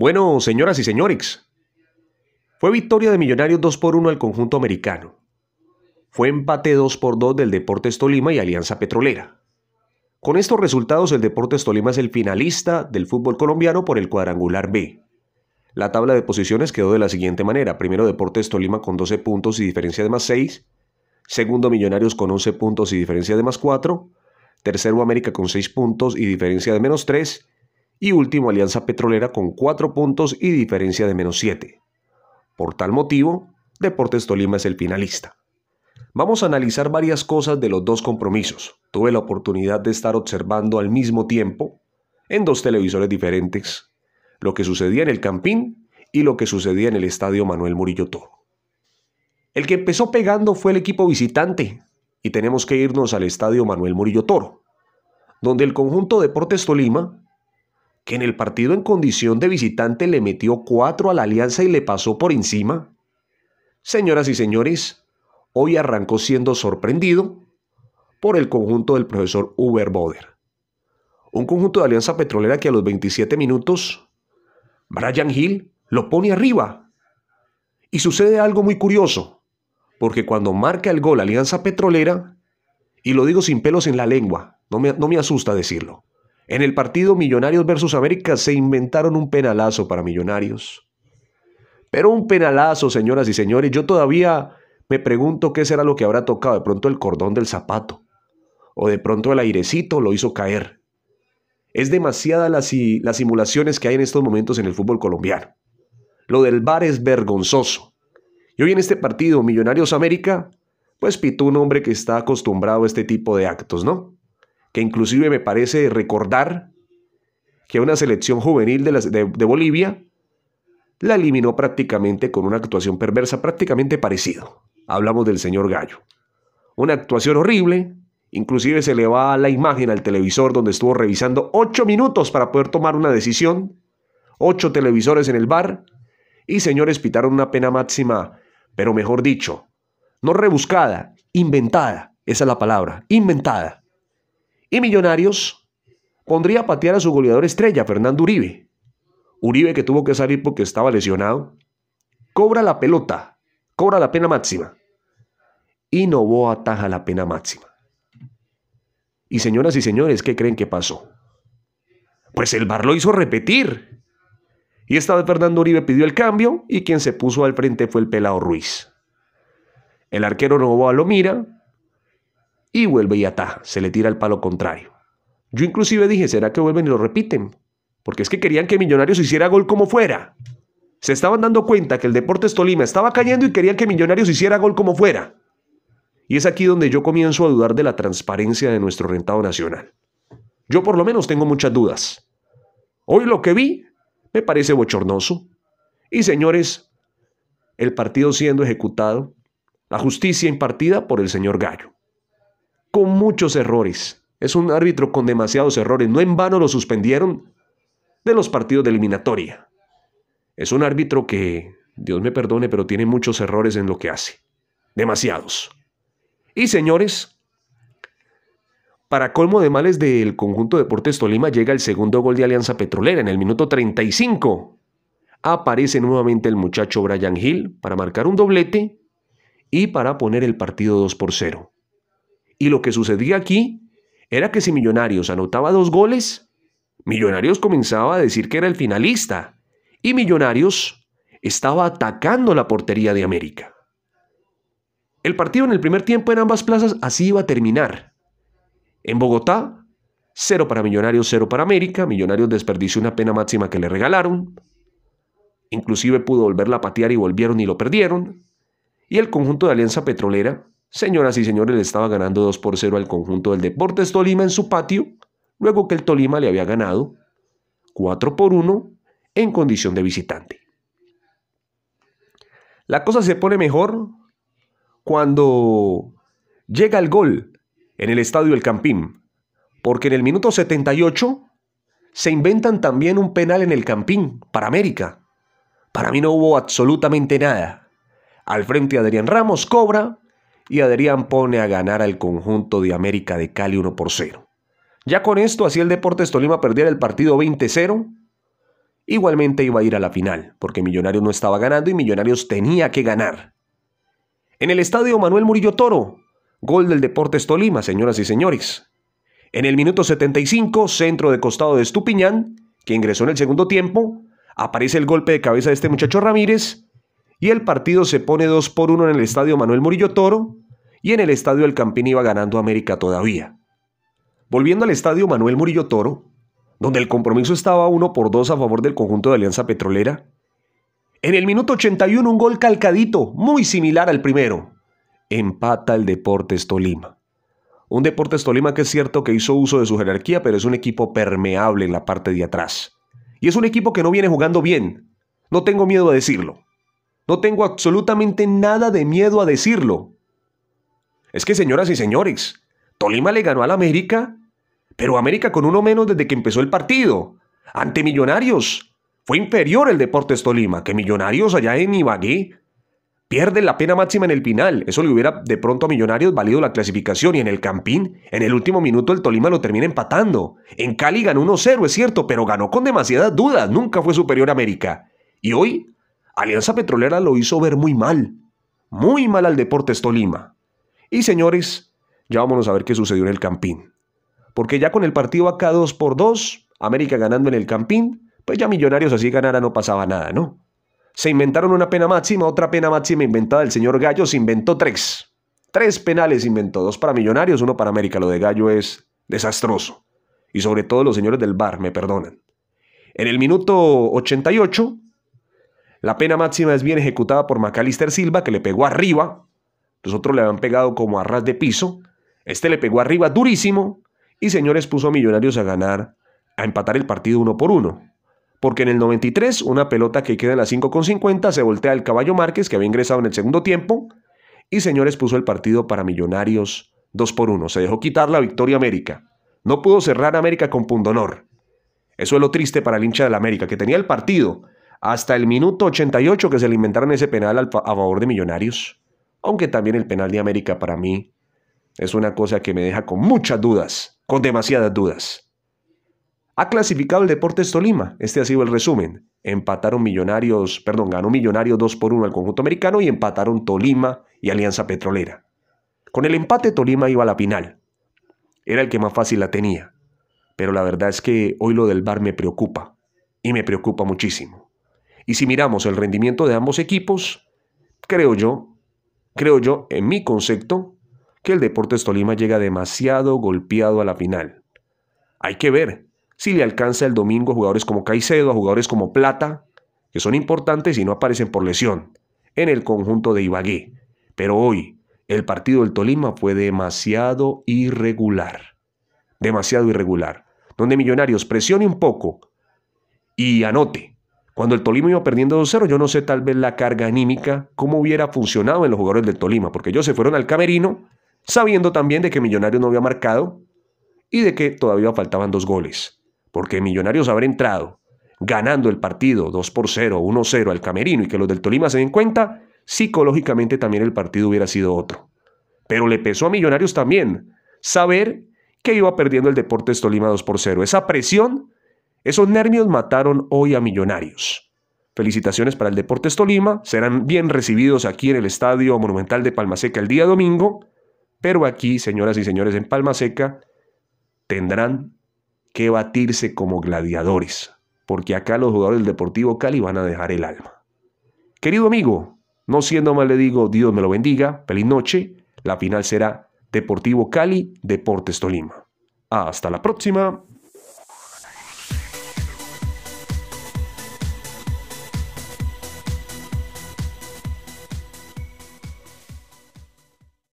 Bueno, señoras y señores, fue victoria de Millonarios 2 por 1 al conjunto americano. Fue empate 2 por 2 del Deportes Tolima y Alianza Petrolera. Con estos resultados, el Deportes Tolima es el finalista del fútbol colombiano por el cuadrangular B. La tabla de posiciones quedó de la siguiente manera. Primero Deportes Tolima con 12 puntos y diferencia de más 6. Segundo Millonarios con 11 puntos y diferencia de más 4. Tercero América con 6 puntos y diferencia de menos 3 y último Alianza Petrolera con 4 puntos y diferencia de menos 7. Por tal motivo, Deportes Tolima es el finalista. Vamos a analizar varias cosas de los dos compromisos. Tuve la oportunidad de estar observando al mismo tiempo, en dos televisores diferentes, lo que sucedía en el Campín y lo que sucedía en el Estadio Manuel Murillo Toro. El que empezó pegando fue el equipo visitante y tenemos que irnos al Estadio Manuel Murillo Toro, donde el conjunto Deportes Tolima que en el partido en condición de visitante le metió cuatro a la alianza y le pasó por encima? Señoras y señores, hoy arrancó siendo sorprendido por el conjunto del profesor Uber Boder. Un conjunto de alianza petrolera que a los 27 minutos, Brian Hill lo pone arriba. Y sucede algo muy curioso, porque cuando marca el gol Alianza Petrolera, y lo digo sin pelos en la lengua, no me, no me asusta decirlo, en el partido Millonarios versus América se inventaron un penalazo para Millonarios. Pero un penalazo, señoras y señores, yo todavía me pregunto qué será lo que habrá tocado. De pronto el cordón del zapato. O de pronto el airecito lo hizo caer. Es demasiada las, simulaciones que hay en estos momentos en el fútbol colombiano. Lo del bar es vergonzoso. Y hoy en este partido Millonarios América, pues pitó un hombre que está acostumbrado a este tipo de actos, ¿no? que inclusive me parece recordar que una selección juvenil de, Bolivia la eliminó prácticamente con una actuación perversa, prácticamente parecido. Hablamos del señor Gallo. Una actuación horrible, inclusive se le va la imagen al televisor donde estuvo revisando ocho minutos para poder tomar una decisión, ocho televisores en el bar, y señores pitaron una pena máxima, pero mejor dicho, no rebuscada, inventada, esa es la palabra, inventada. Y Millonarios pondría a patear a su goleador estrella, Fernando Uribe. Uribe, que tuvo que salir porque estaba lesionado, cobra la pelota, cobra la pena máxima. Y Novoa ataja la pena máxima. Y señoras y señores, ¿qué creen que pasó? Pues el bar lo hizo repetir. Y esta vez Fernando Uribe pidió el cambio y quien se puso al frente fue el pelado Ruiz. El arquero Novoa lo mira, y vuelve y ataja, se le tira el palo contrario. Yo inclusive dije, ¿será que vuelven y lo repiten? Porque es que querían que Millonarios hiciera gol como fuera. Se estaban dando cuenta que el Deportes Tolima estaba cayendo y querían que Millonarios hiciera gol como fuera. Y es aquí donde yo comienzo a dudar de la transparencia de nuestro rentado nacional. Yo por lo menos tengo muchas dudas. Hoy lo que vi me parece bochornoso. Y señores, el partido siendo ejecutado, la justicia impartida por el señor Gallo con muchos errores. Es un árbitro con demasiados errores. No en vano lo suspendieron de los partidos de eliminatoria. Es un árbitro que, Dios me perdone, pero tiene muchos errores en lo que hace. Demasiados. Y señores, para colmo de males del conjunto Deportes Tolima llega el segundo gol de Alianza Petrolera en el minuto 35. Aparece nuevamente el muchacho Brian Hill para marcar un doblete y para poner el partido 2 por 0. Y lo que sucedía aquí era que si Millonarios anotaba dos goles, Millonarios comenzaba a decir que era el finalista. Y Millonarios estaba atacando la portería de América. El partido en el primer tiempo en ambas plazas así iba a terminar. En Bogotá, cero para Millonarios, cero para América. Millonarios desperdició una pena máxima que le regalaron. Inclusive pudo volverla a patear y volvieron y lo perdieron. Y el conjunto de Alianza Petrolera Señoras y señores, le estaba ganando 2 por 0 al conjunto del Deportes Tolima en su patio, luego que el Tolima le había ganado 4 por 1 en condición de visitante. La cosa se pone mejor cuando llega el gol en el estadio El Campín, porque en el minuto 78 se inventan también un penal en el Campín para América. Para mí no hubo absolutamente nada. Al frente Adrián Ramos cobra, y Adrián pone a ganar al conjunto de América de Cali 1 por 0. Ya con esto, así el Deportes Tolima perdiera el partido 20-0, igualmente iba a ir a la final, porque Millonarios no estaba ganando y Millonarios tenía que ganar. En el estadio Manuel Murillo Toro, gol del Deportes Tolima, señoras y señores. En el minuto 75, centro de costado de Estupiñán, que ingresó en el segundo tiempo, aparece el golpe de cabeza de este muchacho Ramírez y el partido se pone 2 por 1 en el estadio Manuel Murillo Toro y en el estadio El Campín iba ganando América todavía. Volviendo al estadio Manuel Murillo Toro, donde el compromiso estaba 1 por 2 a favor del conjunto de Alianza Petrolera, en el minuto 81 un gol calcadito, muy similar al primero. Empata el Deportes Tolima. Un Deportes Tolima que es cierto que hizo uso de su jerarquía, pero es un equipo permeable en la parte de atrás. Y es un equipo que no viene jugando bien. No tengo miedo a decirlo. No tengo absolutamente nada de miedo a decirlo. Es que, señoras y señores, Tolima le ganó al América, pero América con uno menos desde que empezó el partido. Ante Millonarios. Fue inferior el Deportes Tolima, que Millonarios allá en Ibagué pierde la pena máxima en el final. Eso le hubiera de pronto a Millonarios valido la clasificación. Y en el Campín, en el último minuto, el Tolima lo termina empatando. En Cali ganó 1-0, es cierto, pero ganó con demasiadas dudas. Nunca fue superior a América. Y hoy Alianza Petrolera lo hizo ver muy mal, muy mal al Deportes Tolima. Y señores, ya vámonos a ver qué sucedió en el Campín. Porque ya con el partido acá 2 por 2, América ganando en el Campín, pues ya Millonarios así ganara no pasaba nada, ¿no? Se inventaron una pena máxima, otra pena máxima inventada. El señor Gallo se inventó tres. Tres penales inventó, dos para Millonarios, uno para América. Lo de Gallo es desastroso. Y sobre todo los señores del bar, me perdonan. En el minuto 88, la pena máxima es bien ejecutada por Macalister Silva, que le pegó arriba. Los otros le habían pegado como a ras de piso. Este le pegó arriba durísimo. Y señores puso a Millonarios a ganar, a empatar el partido uno por uno. Porque en el 93, una pelota que queda en las 5.50 se voltea el caballo Márquez, que había ingresado en el segundo tiempo. Y señores puso el partido para Millonarios 2 por uno. Se dejó quitar la victoria América. No pudo cerrar América con pundonor. Eso es lo triste para el hincha del América, que tenía el partido, hasta el minuto 88 que se alimentaron inventaron ese penal a favor de Millonarios. Aunque también el penal de América para mí es una cosa que me deja con muchas dudas, con demasiadas dudas. Ha clasificado el Deportes Tolima, este ha sido el resumen. Empataron Millonarios, perdón, ganó Millonarios 2 por 1 al conjunto americano y empataron Tolima y Alianza Petrolera. Con el empate Tolima iba a la final. Era el que más fácil la tenía. Pero la verdad es que hoy lo del bar me preocupa y me preocupa muchísimo. Y si miramos el rendimiento de ambos equipos, creo yo, creo yo, en mi concepto, que el Deportes Tolima llega demasiado golpeado a la final. Hay que ver si le alcanza el domingo a jugadores como Caicedo, a jugadores como Plata, que son importantes y no aparecen por lesión, en el conjunto de Ibagué. Pero hoy, el partido del Tolima fue demasiado irregular. Demasiado irregular. Donde Millonarios presione un poco y anote. Cuando el Tolima iba perdiendo 2-0, yo no sé tal vez la carga anímica, cómo hubiera funcionado en los jugadores del Tolima, porque ellos se fueron al camerino sabiendo también de que Millonarios no había marcado y de que todavía faltaban dos goles, porque Millonarios habrá entrado ganando el partido 2 por 0, 1-0 al camerino y que los del Tolima se den cuenta, psicológicamente también el partido hubiera sido otro. Pero le pesó a Millonarios también saber que iba perdiendo el Deportes Tolima 2 por 0. Esa presión esos nervios mataron hoy a Millonarios. Felicitaciones para el Deportes Tolima, serán bien recibidos aquí en el Estadio Monumental de Palmaseca el día domingo, pero aquí, señoras y señores, en Palmaseca tendrán que batirse como gladiadores, porque acá los jugadores del Deportivo Cali van a dejar el alma. Querido amigo, no siendo mal, le digo Dios me lo bendiga, feliz noche, la final será Deportivo Cali, Deportes Tolima. Hasta la próxima.